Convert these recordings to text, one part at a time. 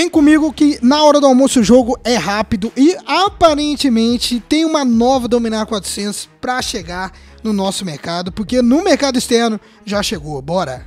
Vem comigo que na hora do almoço o jogo é rápido e aparentemente tem uma nova Dominar 400 para chegar no nosso mercado, porque no mercado externo já chegou. Bora!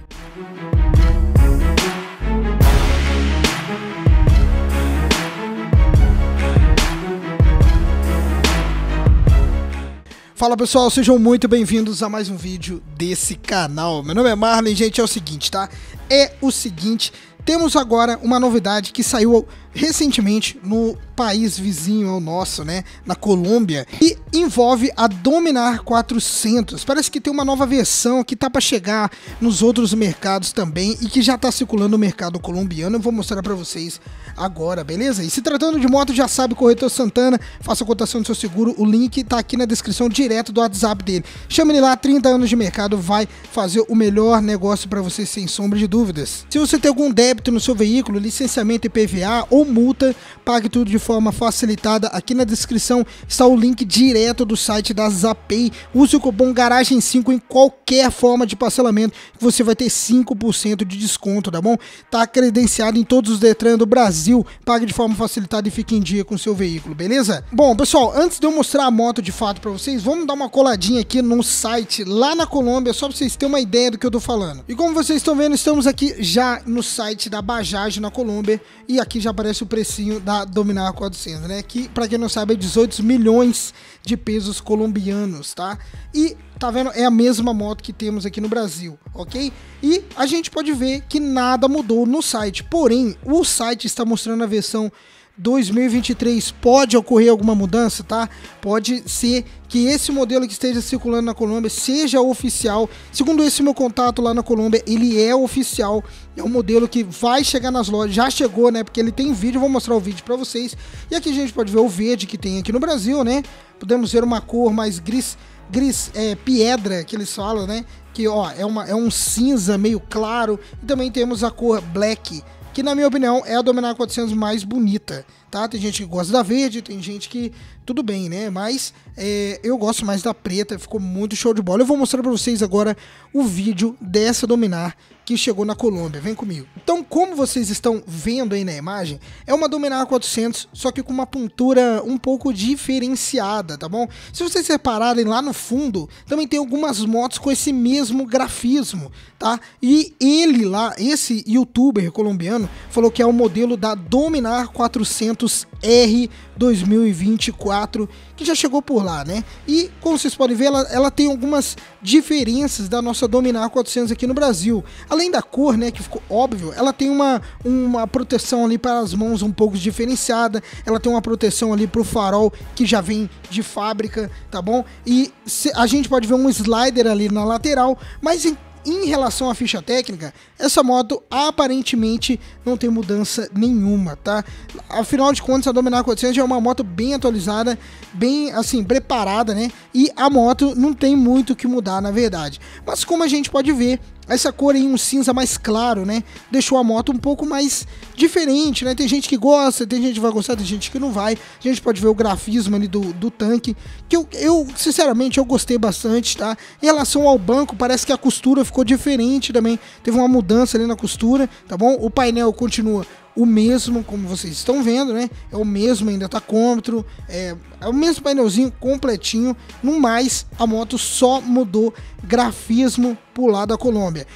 Fala pessoal, sejam muito bem-vindos a mais um vídeo desse canal. Meu nome é Marlon, gente, é o seguinte, tá? É o seguinte, temos agora uma novidade que saiu recentemente no país vizinho ao nosso, né, na Colômbia, e envolve a Dominar 400. Parece que tem uma nova versão que tá para chegar nos outros mercados também e que já tá circulando no mercado colombiano. Eu vou mostrar para vocês agora, beleza? E se tratando de moto, já sabe, corretor Santana, faça a cotação do seu seguro. O link tá aqui na descrição direto do WhatsApp dele. Chama ele lá, 30 anos de mercado, vai fazer o melhor negócio para você sem sombra de dúvidas. Se você tem algum débito no seu veículo, licenciamento PVA ou ou multa. Pague tudo de forma facilitada. Aqui na descrição está o link direto do site da Zapay. Use o cupom Garagem5 em qualquer forma de parcelamento. Você vai ter 5% de desconto, tá bom? Tá credenciado em todos os Detran do Brasil. Pague de forma facilitada e fique em dia com seu veículo, beleza? Bom, pessoal, antes de eu mostrar a moto de fato para vocês, vamos dar uma coladinha aqui no site lá na Colômbia, só para vocês terem uma ideia do que eu tô falando. E como vocês estão vendo, estamos aqui já no site da Bajaj na Colômbia e aqui já aparece aparece o precinho da Dominar 400, né? Que, para quem não sabe, é 18 milhões de pesos colombianos, tá? E, tá vendo? É a mesma moto que temos aqui no Brasil, ok? E a gente pode ver que nada mudou no site. Porém, o site está mostrando a versão 2023 pode ocorrer alguma mudança, tá? Pode ser que esse modelo que esteja circulando na Colômbia seja oficial. Segundo esse meu contato lá na Colômbia, ele é oficial. É um modelo que vai chegar nas lojas. Já chegou, né? Porque ele tem vídeo, vou mostrar o vídeo para vocês. E aqui a gente pode ver o verde que tem aqui no Brasil, né? Podemos ver uma cor mais gris, gris, é, piedra que eles falam, né? Que ó, é, uma, é um cinza meio claro. E também temos a cor black, que na minha opinião é a Dominar 400 mais bonita tá? Tem gente que gosta da verde, tem gente que. Tudo bem, né? Mas é, eu gosto mais da preta, ficou muito show de bola. Eu vou mostrar para vocês agora o vídeo dessa Dominar que chegou na Colômbia. Vem comigo. Então, como vocês estão vendo aí na imagem, é uma Dominar 400, só que com uma pintura um pouco diferenciada, tá bom? Se vocês repararem lá no fundo, também tem algumas motos com esse mesmo grafismo, tá? E ele lá, esse youtuber colombiano, falou que é o modelo da Dominar 400 Lotus R 2024, que já chegou por lá, né? E como vocês podem ver, ela, ela tem algumas diferenças da nossa Dominar 400 aqui no Brasil. Além da cor, né, que ficou óbvio, ela tem uma, uma proteção ali para as mãos um pouco diferenciada, ela tem uma proteção ali para o farol que já vem de fábrica, tá bom? E a gente pode ver um slider ali na lateral, mas em em relação à ficha técnica, essa moto aparentemente não tem mudança nenhuma, tá? Afinal de contas, a Dominar 400 é uma moto bem atualizada, bem assim, preparada, né? E a moto não tem muito o que mudar, na verdade. Mas como a gente pode ver, essa cor em um cinza mais claro, né? Deixou a moto um pouco mais diferente, né? Tem gente que gosta, tem gente que vai gostar, tem gente que não vai. A gente pode ver o grafismo ali do, do tanque, que eu, eu, sinceramente, eu gostei bastante, tá? Em relação ao banco, parece que a costura ficou diferente também. Teve uma mudança ali na costura, tá bom? O painel continua o mesmo, como vocês estão vendo, né? É o mesmo ainda tacômetro, tá é, é o mesmo painelzinho completinho. No mais, a moto só mudou grafismo pro lado da Colômbia.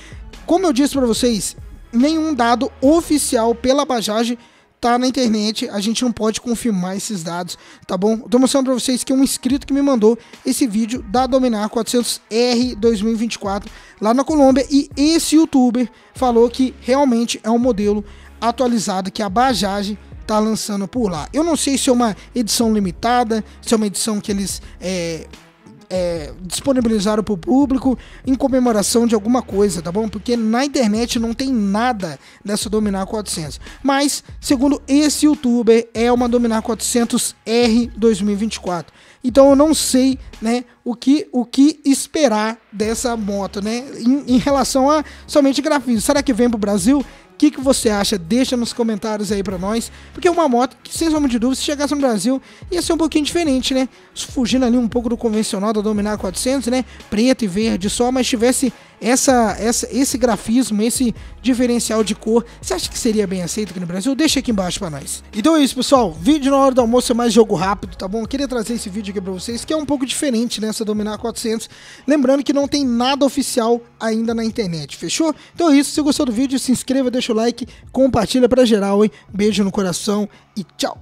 Como eu disse para vocês, nenhum dado oficial pela Bajaj tá na internet, a gente não pode confirmar esses dados, tá bom? tô mostrando para vocês que um inscrito que me mandou esse vídeo da Dominar 400R 2024 lá na Colômbia e esse youtuber falou que realmente é um modelo atualizado que a Bajaj tá lançando por lá. Eu não sei se é uma edição limitada, se é uma edição que eles é, é, disponibilizaram para o público em comemoração de alguma coisa, tá bom? Porque na internet não tem nada dessa Dominar 400. Mas, segundo esse youtuber, é uma Dominar 400R 2024. Então eu não sei, né, o que, o que esperar dessa moto, né, em, em relação a somente grafismo. Será que vem para o Brasil? que, que você acha? Deixa nos comentários aí para nós. Porque é uma moto que, sem sombra de dúvida, se chegasse no Brasil, ia ser um pouquinho diferente, né? Fugindo ali um pouco do convencional da Dominar 400, né? Preto e verde só, mas tivesse essa, essa, esse grafismo, esse diferencial de cor. Você acha que seria bem aceito aqui no Brasil? Deixa aqui embaixo para nós. Então é isso, pessoal. Vídeo na hora do almoço é mais jogo rápido, tá bom? Eu queria trazer esse vídeo aqui para vocês, que é um pouco diferente nessa Dominar 400. Lembrando que não tem nada oficial ainda na internet, fechou? Então é isso. Se gostou do vídeo, se inscreva, deixa deixa o like, compartilha pra geral, hein? Beijo no coração e tchau!